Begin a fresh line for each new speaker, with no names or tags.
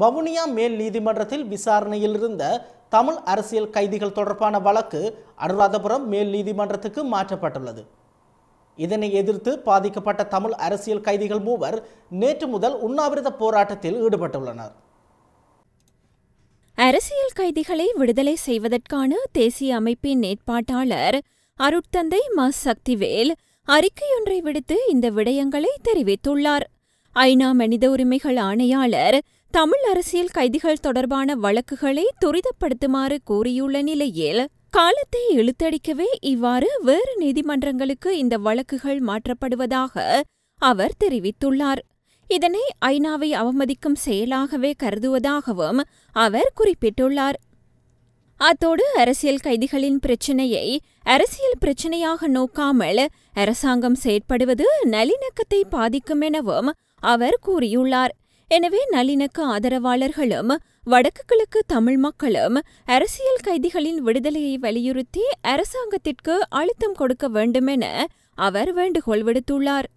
வவுனியா மேல் நீதிமன்றத்தில் விசாரணையில் இருந்த தமிழ் அரசியல் கைதிகள் தொடர்பான வழக்கு அனுராதபுரம் மேல் நீதிமன்றத்துக்கு மாற்றப்பட்டுள்ளது இதனை எதிர்த்து பாதிக்கப்பட்ட தமிழ் அரசியல் கைதிகள் மூவர் நேற்று முதல் உண்ணாவிரத போராட்டத்தில் ஈடுபட்டுள்ளனர்
அரசியல் கைதிகளை விடுதலை செய்வதற்கான தேசிய அமைப்பின் ஏற்பாட்டாளர் அருட்தந்தை மா சக்திவேல் அறிக்கையொன்றை விடுத்து இந்த விடயங்களை தெரிவித்துள்ளார் ஐநா மனித உரிமைகள் ஆணையாளர் தமிழ் அரசியல் கைதிகள் தொடர்பான வழக்குகளை துரிதப்படுத்துமாறு கூறியுள்ள நிலையில் காலத்தை இழுத்தடிக்கவே இவ்வாறு வேறு நீதிமன்றங்களுக்கு இந்த வழக்குகள் மாற்றப்படுவதாக அவர் தெரிவித்துள்ளார் இதனை ஐநாவை அவமதிக்கும் செயலாகவே கருதுவதாகவும் அவர் குறிப்பிட்டுள்ளார் அத்தோடு அரசியல் கைதிகளின் பிரச்சினையை அரசியல் பிரச்சினையாக நோக்காமல் அரசாங்கம் செயற்படுவது நல்லிணக்கத்தை பாதிக்கும் எனவும் அவர் கூறியுள்ளார் எனவே நல்லிணக்க ஆதரவாளர்களும் வடக்கு கிழக்கு தமிழ் மக்களும் அரசியல் கைதிகளின் விடுதலையை வலியுறுத்தி அரசாங்கத்திற்கு அழுத்தம் கொடுக்க வேண்டுமென அவர் வேண்டுகோள் விடுத்துள்ளார்